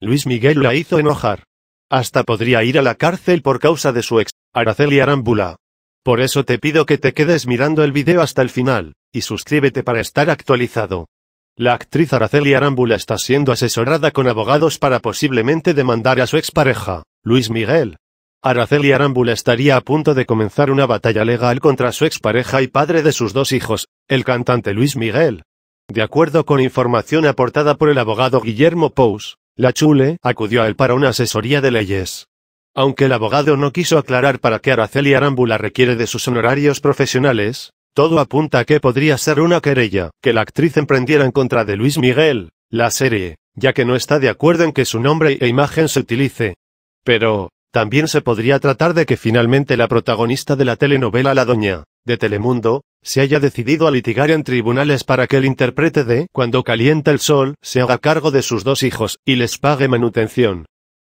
Luis Miguel la hizo enojar. Hasta podría ir a la cárcel por causa de su ex, Araceli Arámbula. Por eso te pido que te quedes mirando el video hasta el final, y suscríbete para estar actualizado. La actriz Araceli Arámbula está siendo asesorada con abogados para posiblemente demandar a su expareja, Luis Miguel. Araceli Arámbula estaría a punto de comenzar una batalla legal contra su expareja y padre de sus dos hijos, el cantante Luis Miguel. De acuerdo con información aportada por el abogado Guillermo Pous, la Chule acudió a él para una asesoría de leyes. Aunque el abogado no quiso aclarar para qué Araceli Arámbula requiere de sus honorarios profesionales, todo apunta a que podría ser una querella que la actriz emprendiera en contra de Luis Miguel, la serie, ya que no está de acuerdo en que su nombre e imagen se utilice. Pero, también se podría tratar de que finalmente la protagonista de la telenovela La Doña, de Telemundo, se haya decidido a litigar en tribunales para que el intérprete de Cuando calienta el sol se haga cargo de sus dos hijos y les pague manutención.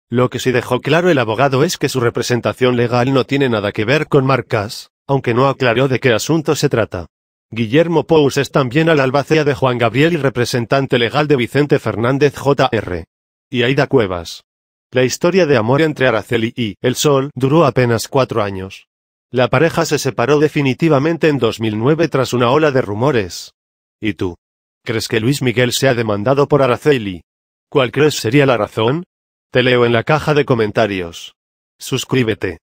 Lo que sí dejó claro el abogado es que su representación legal no tiene nada que ver con marcas, aunque no aclaró de qué asunto se trata. Guillermo Pous es también al albacea de Juan Gabriel y representante legal de Vicente Fernández Jr. y Aida Cuevas. La historia de amor entre Araceli y El Sol duró apenas cuatro años. La pareja se separó definitivamente en 2009 tras una ola de rumores. ¿Y tú? ¿Crees que Luis Miguel se ha demandado por Araceli? ¿Cuál crees sería la razón? Te leo en la caja de comentarios. Suscríbete.